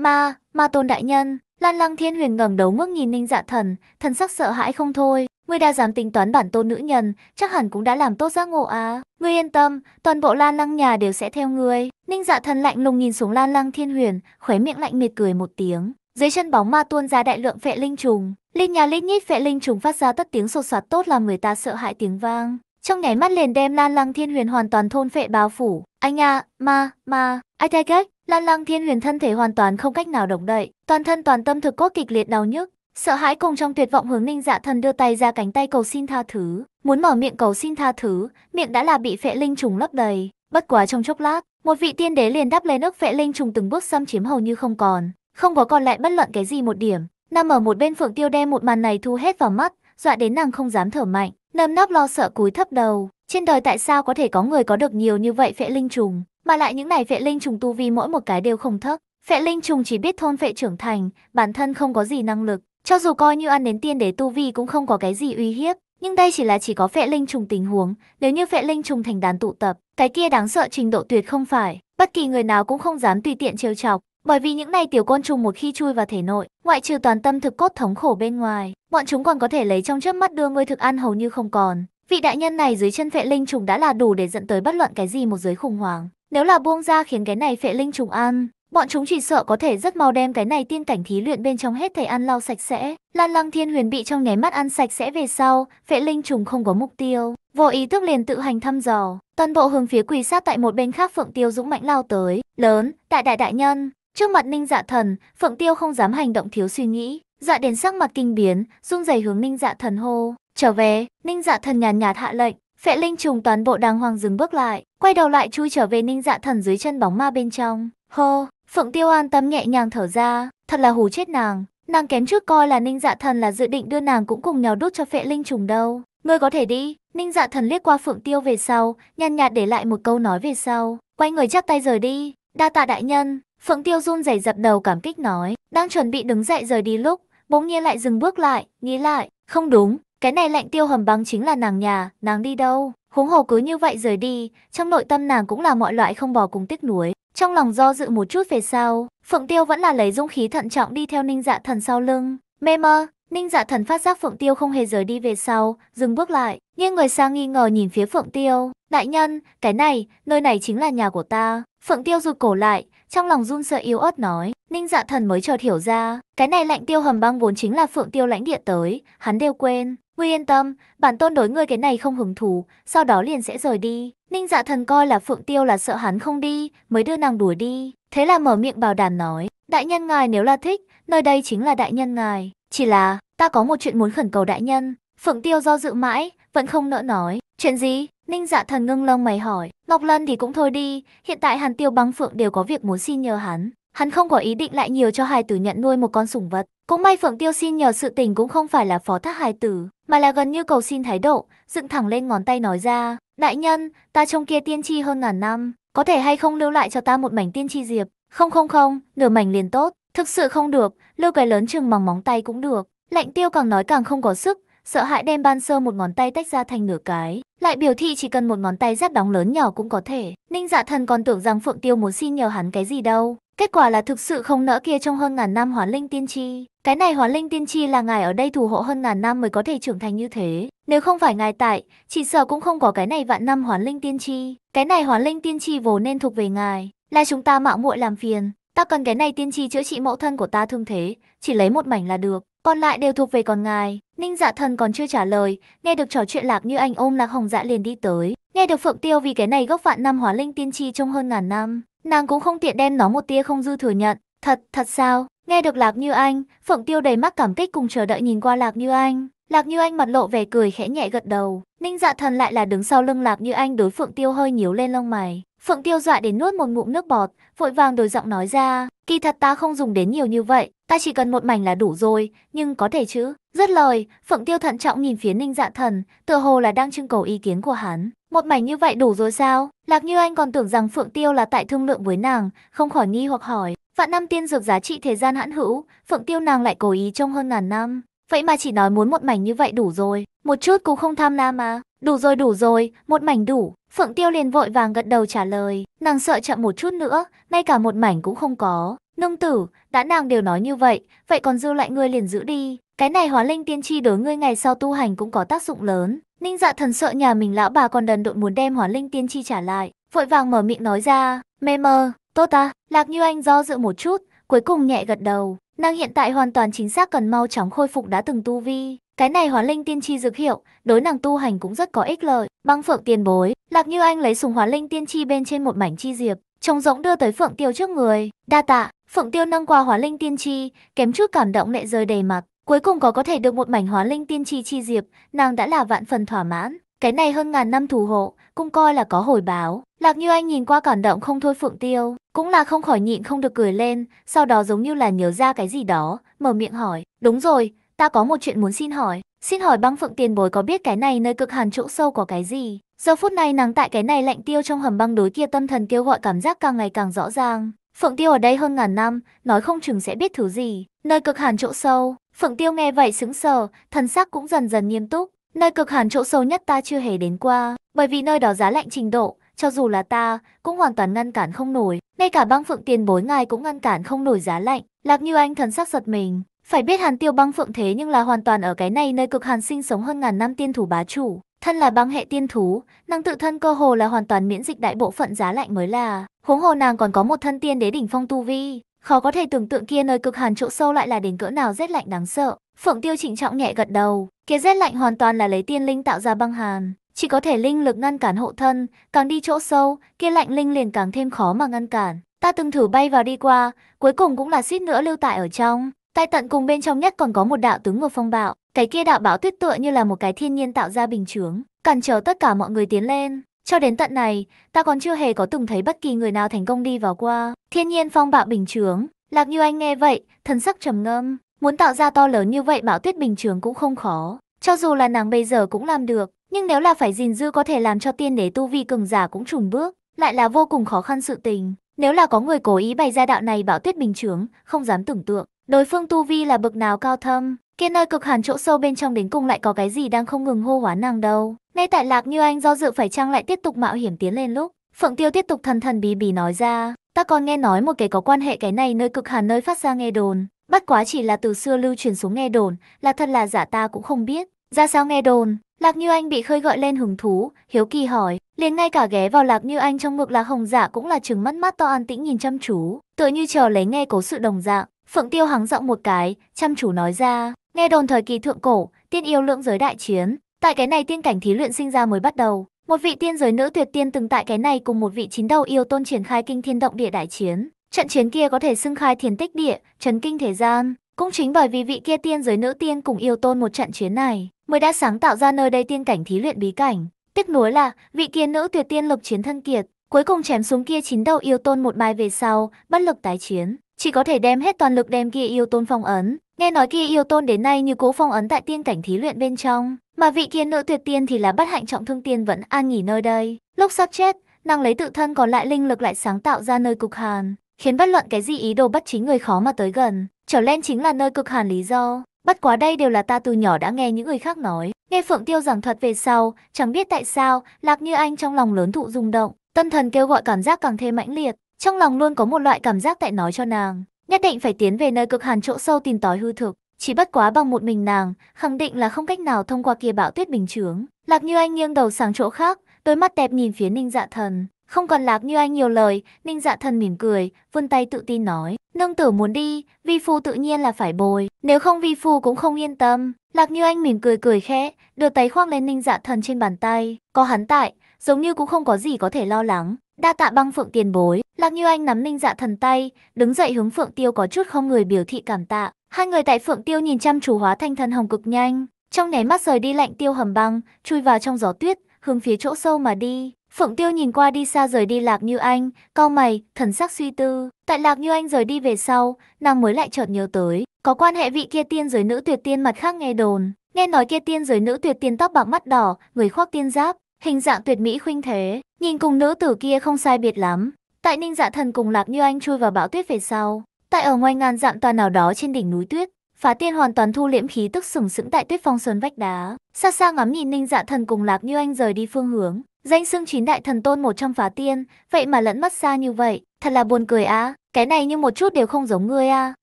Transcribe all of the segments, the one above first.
Ma, ma tôn đại nhân, Lan Lăng Thiên Huyền ngẩng đầu ngước nhìn Ninh Dạ Thần, thần sắc sợ hãi không thôi. Ngươi đã dám tính toán bản tôn nữ nhân, chắc hẳn cũng đã làm tốt giác ngộ á. À? Ngươi yên tâm, toàn bộ Lan Lăng nhà đều sẽ theo ngươi. Ninh Dạ Thần lạnh lùng nhìn xuống Lan Lăng Thiên Huyền, khóe miệng lạnh miệt cười một tiếng. Dưới chân bóng ma tuôn ra đại lượng phệ linh trùng, linh nhà lít nhít phệ linh trùng phát ra tất tiếng sột soạt tốt làm người ta sợ hãi tiếng vang. Trong nháy mắt liền đem Lan Lăng Thiên Huyền hoàn toàn thôn phệ bao phủ. Anh à, ma, ma, ai thay cách, Lan Lăng Thiên Huyền thân thể hoàn toàn không cách nào động đậy, toàn thân toàn tâm thực cốt kịch liệt đau nhức, sợ hãi cùng trong tuyệt vọng hướng Ninh Dạ Thần đưa tay ra cánh tay cầu xin tha thứ, muốn mở miệng cầu xin tha thứ, miệng đã là bị phệ linh trùng lấp đầy, bất quá trong chốc lát, một vị tiên đế liền đáp lên ức phệ linh trùng từng bước xâm chiếm hầu như không còn, không có còn lại bất luận cái gì một điểm. Nam ở một bên Phượng Tiêu đem một màn này thu hết vào mắt, dọa đến nàng không dám thở mạnh, nơm nớp lo sợ cúi thấp đầu. Trên đời tại sao có thể có người có được nhiều như vậy phệ linh trùng? Mà lại những này vệ linh trùng tu vi mỗi một cái đều không thấp. Vệ linh trùng chỉ biết thôn vệ trưởng thành, bản thân không có gì năng lực. Cho dù coi như ăn đến tiên đế tu vi cũng không có cái gì uy hiếp. Nhưng đây chỉ là chỉ có vệ linh trùng tình huống, nếu như vệ linh trùng thành đàn tụ tập, cái kia đáng sợ trình độ tuyệt không phải, bất kỳ người nào cũng không dám tùy tiện trêu chọc, bởi vì những này tiểu côn trùng một khi chui vào thể nội, ngoại trừ toàn tâm thực cốt thống khổ bên ngoài, bọn chúng còn có thể lấy trong chớp mắt đưa ngươi thực ăn hầu như không còn. Vị đại nhân này dưới chân vệ linh trùng đã là đủ để dẫn tới bất luận cái gì một giới khủng hoảng. Nếu là buông ra khiến cái này phệ linh trùng ăn, bọn chúng chỉ sợ có thể rất mau đem cái này tiên cảnh thí luyện bên trong hết thầy ăn lau sạch sẽ. Lan lăng thiên huyền bị trong nháy mắt ăn sạch sẽ về sau, phệ linh trùng không có mục tiêu. Vô ý thức liền tự hành thăm dò, toàn bộ hướng phía quỳ sát tại một bên khác Phượng Tiêu dũng mạnh lao tới, lớn, đại đại đại nhân. Trước mặt Ninh Dạ Thần, Phượng Tiêu không dám hành động thiếu suy nghĩ, Dạ đến sắc mặt kinh biến, rung rẩy hướng Ninh Dạ Thần hô, "Trở về." Ninh Dạ Thần nhàn nhạt hạ lệnh, Phệ linh trùng toàn bộ đàng hoàng dừng bước lại, quay đầu lại chui trở về ninh dạ thần dưới chân bóng ma bên trong. Hô, Phượng Tiêu an tâm nhẹ nhàng thở ra, thật là hù chết nàng. Nàng kém trước coi là ninh dạ thần là dự định đưa nàng cũng cùng nhau đốt cho phệ linh trùng đâu. Ngươi có thể đi, ninh dạ thần liếc qua Phượng Tiêu về sau, nhàn nhạt để lại một câu nói về sau. Quay người chắp tay rời đi, đa tạ đại nhân. Phượng Tiêu run rẩy dập đầu cảm kích nói, đang chuẩn bị đứng dậy rời đi lúc, bỗng nhiên lại dừng bước lại, nghĩ lại, không đúng, cái này lạnh tiêu hầm băng chính là nàng nhà, nàng đi đâu? Huống hồ cứ như vậy rời đi, trong nội tâm nàng cũng là mọi loại không bỏ cùng tiếc nuối. Trong lòng do dự một chút về sau, Phượng Tiêu vẫn là lấy dung khí thận trọng đi theo Ninh Dạ Thần sau lưng. Mê mơ, Ninh Dạ Thần phát giác Phượng Tiêu không hề rời đi về sau, dừng bước lại, nghiêng người sang nghi ngờ nhìn phía Phượng Tiêu. Đại nhân, cái này, nơi này chính là nhà của ta. Phượng Tiêu rụt cổ lại, trong lòng run sợ yếu ớt nói. Ninh Dạ Thần mới chợt hiểu ra, cái này lạnh tiêu hầm băng vốn chính là Phượng Tiêu lãnh địa tới, hắn đều quên. Ngươi yên tâm, bản tôn đối ngươi cái này không hứng thú, sau đó liền sẽ rời đi. Ninh dạ thần coi là Phượng Tiêu là sợ hắn không đi, mới đưa nàng đuổi đi. Thế là mở miệng bảo đảm nói, đại nhân ngài nếu là thích, nơi đây chính là đại nhân ngài. Chỉ là, ta có một chuyện muốn khẩn cầu đại nhân. Phượng Tiêu do dự mãi, vẫn không nỡ nói. Chuyện gì? Ninh dạ thần ngưng lông mày hỏi. Ngọc Lân thì cũng thôi đi, hiện tại Hàn Tiêu băng Phượng đều có việc muốn xin nhờ hắn. Hắn không có ý định lại nhiều cho hài tử nhận nuôi một con sủng vật. Cũng may Phượng Tiêu xin nhờ sự tình cũng không phải là phó thác hài tử, mà là gần như cầu xin thái độ, dựng thẳng lên ngón tay nói ra. Đại nhân, ta trông kia tiên tri hơn ngàn năm, có thể hay không lưu lại cho ta một mảnh tiên tri diệp? Không không không, nửa mảnh liền tốt. Thực sự không được, lưu cái lớn chừng bằng móng tay cũng được. Lạnh tiêu càng nói càng không có sức, sợ hãi đem ban sơ một ngón tay tách ra thành nửa cái. Lại biểu thị chỉ cần một ngón tay giáp đóng lớn nhỏ cũng có thể. Ninh dạ thần còn tưởng rằng Phượng Tiêu muốn xin nhờ hắn cái gì đâu. Kết quả là thực sự không nỡ kia trong hơn ngàn năm hóa linh tiên tri. Cái này hóa linh tiên tri là ngài ở đây thủ hộ hơn ngàn năm mới có thể trưởng thành như thế. Nếu không phải ngài tại, chỉ sợ cũng không có cái này vạn năm hóa linh tiên tri. Cái này hóa linh tiên tri vốn nên thuộc về ngài, là chúng ta mạo muội làm phiền. Ta cần cái này tiên tri chữa trị mẫu thân của ta thương thế, chỉ lấy một mảnh là được. Còn lại đều thuộc về còn ngài. Ninh dạ thần còn chưa trả lời, nghe được trò chuyện lạc như anh ôm lạc hồng dạ liền đi tới. Nghe được Phượng Tiêu vì cái này gốc vạn năm hóa linh tiên tri trong hơn ngàn năm, Nàng cũng không tiện đem nó một tia không dư thừa nhận. Thật, thật sao? Nghe được Lạc Như Anh, Phượng Tiêu đầy mắt cảm kích cùng chờ đợi nhìn qua Lạc Như Anh. Lạc Như Anh mặt lộ vẻ cười khẽ nhẹ gật đầu. Ninh Dạ Thần lại là đứng sau lưng Lạc Như Anh đối Phượng Tiêu hơi nhíu lên lông mày. Phượng Tiêu dọa đến nuốt một ngụm nước bọt, vội vàng đổi giọng nói ra, kỳ thật ta không dùng đến nhiều như vậy, ta chỉ cần một mảnh là đủ rồi, nhưng có thể chứ. Rất lời, Phượng Tiêu thận trọng nhìn phía Ninh Dạ Thần, tựa hồ là đang trưng cầu ý kiến của hắn. Một mảnh như vậy đủ rồi sao? Lạc Như Anh còn tưởng rằng Phượng Tiêu là tại thương lượng với nàng, không khỏi nghi hoặc hỏi. Vạn năm tiên dược giá trị thời gian hãn hữu, Phượng Tiêu nàng lại cố ý trong hơn ngàn năm. Vậy mà chỉ nói muốn một mảnh như vậy đủ rồi, một chút cũng không tham lam mà. Đủ rồi đủ rồi, một mảnh đủ. Phượng Tiêu liền vội vàng gật đầu trả lời, nàng sợ chậm một chút nữa, ngay cả một mảnh cũng không có. Nương tử, đã nàng đều nói như vậy, vậy còn dư lại ngươi liền giữ đi. Cái này hóa linh tiên tri đối ngươi ngày sau tu hành cũng có tác dụng lớn. Ninh dạ thần sợ nhà mình lão bà còn đần độn muốn đem hóa linh tiên tri trả lại. Vội vàng mở miệng nói ra, mê mơ, tốt ta, lạc như anh do dự một chút, cuối cùng nhẹ gật đầu. Nàng hiện tại hoàn toàn chính xác cần mau chóng khôi phục đã từng tu vi. Cái này hóa linh tiên tri dược hiệu, đối nàng tu hành cũng rất có ích lợi. Băng phượng tiền bối, lạc như anh lấy sùng hóa linh tiên tri bên trên một mảnh chi diệp, trông rỗng đưa tới phượng tiêu trước người. Đa tạ, phượng tiêu nâng qua hóa linh tiên tri, kém chút cảm động lệ rơi đầy mặt. Cuối cùng có có thể được một mảnh hóa linh tiên tri chi diệp, nàng đã là vạn phần thỏa mãn. Cái này hơn ngàn năm thủ hộ, cũng coi là có hồi báo. Lạc như anh nhìn qua cảm động không thôi Phượng Tiêu, cũng là không khỏi nhịn không được cười lên, sau đó giống như là nhớ ra cái gì đó, mở miệng hỏi. Đúng rồi, ta có một chuyện muốn xin hỏi. Xin hỏi băng phượng tiền bối có biết cái này nơi cực hàn chỗ sâu có cái gì? Giờ phút này nàng tại cái này lạnh tiêu trong hầm băng đối kia tâm thần kêu gọi cảm giác càng ngày càng rõ ràng. Phượng tiêu ở đây hơn ngàn năm, nói không chừng sẽ biết thứ gì. Nơi cực hàn chỗ sâu, phượng tiêu nghe vậy sững sờ, thần sắc cũng dần dần nghiêm túc. Nơi cực hàn chỗ sâu nhất ta chưa hề đến qua, bởi vì nơi đó giá lạnh trình độ, cho dù là ta, cũng hoàn toàn ngăn cản không nổi, ngay cả băng phượng tiền bối ngài cũng ngăn cản không nổi giá lạnh. Lạc Như Anh thần sắc giật mình, phải biết Hàn Tiêu băng phượng thế nhưng là hoàn toàn ở cái này nơi cực hàn sinh sống hơn ngàn năm tiên thủ bá chủ, thân là băng hệ tiên thú, năng tự thân cơ hồ là hoàn toàn miễn dịch đại bộ phận giá lạnh mới là, huống hồ nàng còn có một thân tiên đế đỉnh phong tu vi, khó có thể tưởng tượng kia nơi cực hàn chỗ sâu lại là đến cỡ nào rét lạnh đáng sợ. Phượng Tiêu trịnh trọng nhẹ gật đầu, kia rét lạnh hoàn toàn là lấy tiên linh tạo ra băng hàn, chỉ có thể linh lực ngăn cản hộ thân, càng đi chỗ sâu, kia lạnh linh liền càng thêm khó mà ngăn cản. Ta từng thử bay vào đi qua, cuối cùng cũng là suýt nữa lưu tại ở trong. Tại tận cùng bên trong nhất còn có một đạo tướng ngược phong bạo, cái kia đạo bão tuyết tựa như là một cái thiên nhiên tạo ra bình chướng, cản trở tất cả mọi người tiến lên. Cho đến tận này, ta còn chưa hề có từng thấy bất kỳ người nào thành công đi vào qua. Thiên nhiên phong bạo bình chướng, Lạc Như Anh nghe vậy, thần sắc trầm ngâm, Muốn tạo ra to lớn như vậy Bảo Tuyết bình thường cũng không khó. Cho dù là nàng bây giờ cũng làm được, nhưng nếu là phải gìn giữ có thể làm cho tiên đế tu vi cường giả cũng trùng bước, lại là vô cùng khó khăn sự tình. Nếu là có người cố ý bày ra đạo này Bảo Tuyết bình thường, không dám tưởng tượng, đối phương tu vi là bậc nào cao thâm, kia nơi cực hàn chỗ sâu bên trong đến cùng lại có cái gì đang không ngừng hô hoán nàng đâu. Ngay tại Lạc Như Anh do dự phải chăng lại tiếp tục mạo hiểm tiến lên lúc, Phượng Tiêu tiếp tục thần thần bí bí nói ra, ta còn nghe nói một cái có quan hệ cái này nơi cực hàn nơi phát ra nghe đồn, Bất quá chỉ là từ xưa lưu truyền xuống nghe đồn, là thật là giả ta cũng không biết. Ra sao nghe đồn, Lạc Như Anh bị khơi gọi lên hứng thú, hiếu kỳ hỏi, liền ngay cả ghé vào Lạc Như Anh trong ngực là Hồng dạ cũng là trừng mắt mắt to an tĩnh nhìn chăm chú, tựa như chờ lấy nghe cố sự đồng dạng. Phượng Tiêu hắng giọng một cái, chăm chú nói ra, nghe đồn thời kỳ thượng cổ, tiên yêu lượng giới đại chiến, tại cái này tiên cảnh thí luyện sinh ra mới bắt đầu, một vị tiên giới nữ tuyệt tiên từng tại cái này cùng một vị chín đầu yêu tôn triển khai kinh thiên động địa đại chiến, Trận chiến kia có thể xưng khai thiền tích địa, chấn kinh thế gian. Cũng chính bởi vì vị kia tiên giới nữ tiên cùng yêu tôn một trận chiến này, mới đã sáng tạo ra nơi đây tiên cảnh thí luyện bí cảnh. Tiếc nuối là, vị kia nữ tuyệt tiên lực chiến thân kiệt, cuối cùng chém xuống kia chín đầu yêu tôn một bài về sau, bất lực tái chiến, chỉ có thể đem hết toàn lực đem kia yêu tôn phong ấn. Nghe nói kia yêu tôn đến nay như cố phong ấn tại tiên cảnh thí luyện bên trong, mà vị kia nữ tuyệt tiên thì là bất hạnh trọng thương tiên vẫn an nghỉ nơi đây. Lúc sắp chết, nàng lấy tự thân còn lại linh lực lại sáng tạo ra nơi cục hàn, khiến bất luận cái gì ý đồ bất chính người khó mà tới gần. Trở lên chính là nơi cực hàn lý do. Bất quá đây đều là ta từ nhỏ đã nghe những người khác nói. Nghe Phượng Tiêu giảng thuật về sau, chẳng biết tại sao, Lạc Như Anh trong lòng lớn thụ rung động. tân thần kêu gọi cảm giác càng thêm mãnh liệt. Trong lòng luôn có một loại cảm giác tại nói cho nàng. Nhất định phải tiến về nơi cực hàn chỗ sâu tìm tòi hư thực. Chỉ bất quá bằng một mình nàng, khẳng định là không cách nào thông qua kia bão tuyết bình chướng. Lạc Như Anh nghiêng đầu sang chỗ khác, đôi mắt đẹp nhìn phía ninh dạ thần không còn lạc như anh nhiều lời, Ninh dạ thần mỉm cười, vươn tay tự tin nói. Nương tử muốn đi, vi phu tự nhiên là phải bồi, nếu không vi phu cũng không yên tâm. Lạc như anh mỉm cười cười khẽ, đưa tay khoác lên ninh dạ thần trên bàn tay. Có hắn tại, giống như cũng không có gì có thể lo lắng. Đa tạ băng phượng tiền bối, lạc như anh nắm ninh dạ thần tay, đứng dậy hướng phượng tiêu có chút không người biểu thị cảm tạ. Hai người tại phượng tiêu nhìn chăm chú hóa thanh thần hồng cực nhanh. Trong nháy mắt rời đi lạnh tiêu hầm băng, chui vào trong gió tuyết, hướng phía chỗ sâu mà đi. Phượng Tiêu nhìn qua đi xa rời đi Lạc Như Anh, cau mày, thần sắc suy tư. Tại Lạc Như Anh rời đi về sau, nàng mới lại chợt nhớ tới, có quan hệ vị kia tiên giới nữ tuyệt tiên mặt khác nghe đồn. Nghe nói kia tiên giới nữ tuyệt tiên tóc bạc mắt đỏ, người khoác tiên giáp, hình dạng tuyệt mỹ khuynh thế, nhìn cùng nữ tử kia không sai biệt lắm. Tại Ninh Dạ Thần cùng Lạc Như Anh chui vào bão tuyết về sau, tại ở ngoài ngàn dặm toàn nào đó trên đỉnh núi tuyết, Phá Tiên hoàn toàn thu liễm khí tức sừng sững tại tuyết phong sơn vách đá, xa xa ngắm nhìn Ninh Dạ Thần cùng Lạc Như Anh rời đi phương hướng, Danh xưng chín đại thần tôn một trong phá tiên, vậy mà lẫn mất xa như vậy, thật là buồn cười á, cái này như một chút đều không giống ngươi a.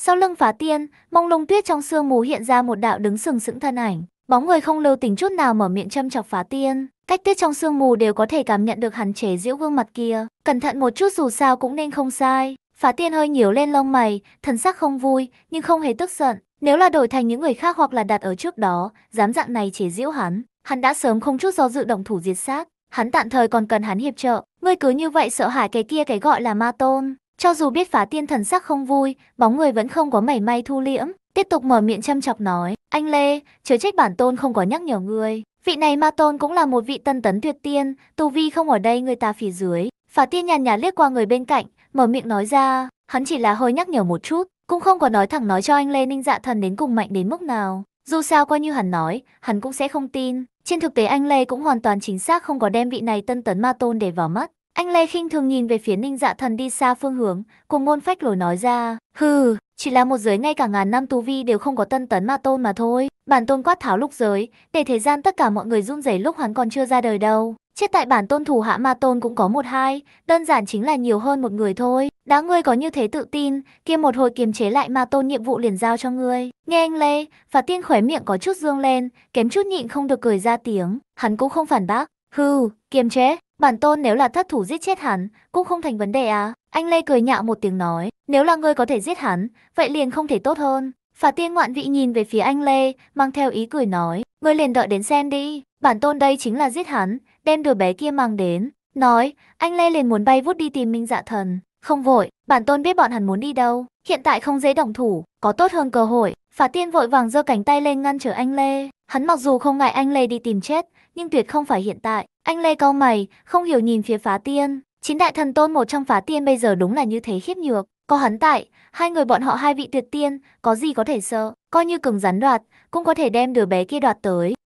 Sau lưng phá tiên, mông lung tuyết trong sương mù hiện ra một đạo đứng sừng sững thân ảnh, bóng người không lưu tình chút nào mở miệng châm chọc phá tiên, cách tuyết trong sương mù đều có thể cảm nhận được hắn chế giễu gương mặt kia, cẩn thận một chút dù sao cũng nên không sai. Phá tiên hơi nhíu lên lông mày, thần sắc không vui, nhưng không hề tức giận. Nếu là đổi thành những người khác hoặc là đặt ở trước đó, dám dạng này chế giễu hắn, hắn đã sớm không chút do dự động thủ diệt xác hắn tạm thời còn cần hắn hiệp trợ. Ngươi cứ như vậy sợ hãi cái kia cái gọi là ma tôn. Cho dù biết phá tiên thần sắc không vui, bóng người vẫn không có mảy may thu liễm, tiếp tục mở miệng châm chọc nói. Anh Lê, chớ trách bản tôn không có nhắc nhở ngươi. Vị này ma tôn cũng là một vị tân tấn tuyệt tiên, tu vi không ở đây người ta phía dưới. Phá tiên nhàn nhạt liếc qua người bên cạnh, mở miệng nói ra, hắn chỉ là hơi nhắc nhở một chút, cũng không có nói thẳng nói cho anh Lê Ninh dạ thần đến cùng mạnh đến mức nào. Dù sao coi như hắn nói, hắn cũng sẽ không tin. Trên thực tế anh Lê cũng hoàn toàn chính xác không có đem vị này tân tấn ma tôn để vào mắt. Anh Lê khinh thường nhìn về phía ninh dạ thần đi xa phương hướng, cùng ngôn phách lối nói ra, hừ, chỉ là một giới ngay cả ngàn năm tu vi đều không có tân tấn ma tôn mà thôi. Bản tôn quát tháo lúc giới, để thế gian tất cả mọi người run rẩy lúc hắn còn chưa ra đời đâu. Chết tại bản tôn thủ hạ ma tôn cũng có một hai, đơn giản chính là nhiều hơn một người thôi. Đã ngươi có như thế tự tin, kia một hồi kiềm chế lại ma tôn nhiệm vụ liền giao cho ngươi. Nghe anh Lê, Phạt Tiên khóe miệng có chút dương lên, kém chút nhịn không được cười ra tiếng. Hắn cũng không phản bác. Hừ, kiềm chế, bản tôn nếu là thất thủ giết chết hắn, cũng không thành vấn đề à. Anh Lê cười nhạo một tiếng nói, nếu là ngươi có thể giết hắn, vậy liền không thể tốt hơn. Phạt Tiên ngoạn vị nhìn về phía anh Lê, mang theo ý cười nói, ngươi liền đợi đến xem đi, bản tôn đây chính là giết hắn, đem đứa bé kia mang đến. Nói, anh Lê liền muốn bay vút đi tìm Minh Dạ Thần. Không vội, bản tôn biết bọn hắn muốn đi đâu. Hiện tại không dễ động thủ, có tốt hơn cơ hội. Phá tiên vội vàng giơ cánh tay lên ngăn trở anh Lê. Hắn mặc dù không ngại anh Lê đi tìm chết, nhưng tuyệt không phải hiện tại. Anh Lê cau mày, không hiểu nhìn phía phá tiên. Chín đại thần tôn một trong phá tiên bây giờ đúng là như thế khiếp nhược. Có hắn tại, hai người bọn họ hai vị tuyệt tiên, có gì có thể sợ. Coi như cứng rắn đoạt, cũng có thể đem đứa bé kia đoạt tới.